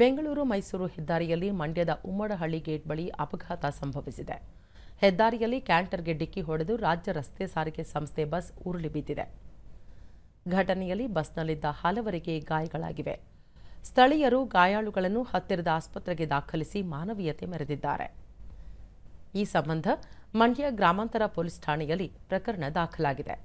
ಬೆಂಗಳೂರು ಮೈಸೂರು ಹೆದ್ದಾರಿಯಲ್ಲಿ ಮಂಡ್ಯದ ಉಮ್ಮಡಹಳ್ಳಿ ಗೇಟ್ ಬಳಿ ಅಪಘಾತ ಸಂಭವಿಸಿದೆ ಹೆದ್ದಾರಿಯಲ್ಲಿ ಕ್ಯಾಂಟರ್ಗೆ ಡಿಕ್ಕಿ ಹೊಡೆದು ರಾಜ್ಯ ರಸ್ತೆ ಸಾರಿಗೆ ಸಂಸ್ಥೆ ಬಸ್ ಉರುಳಿ ಬಿದ್ದಿದೆ ಘಟನೆಯಲ್ಲಿ ಬಸ್ನಲ್ಲಿದ್ದ ಹಲವರಿಗೆ ಗಾಯಗಳಾಗಿವೆ ಸ್ಥಳೀಯರು ಗಾಯಾಳುಗಳನ್ನು ಹತ್ತಿರದ ಆಸ್ಪತ್ರೆಗೆ ದಾಖಲಿಸಿ ಮಾನವೀಯತೆ ಮೆರೆದಿದ್ದಾರೆ ಈ ಸಂಬಂಧ ಮಂಡ್ಯ ಗ್ರಾಮಾಂತರ ಪೊಲೀಸ್ ಠಾಣೆಯಲ್ಲಿ ಪ್ರಕರಣ ದಾಖಲಾಗಿದೆ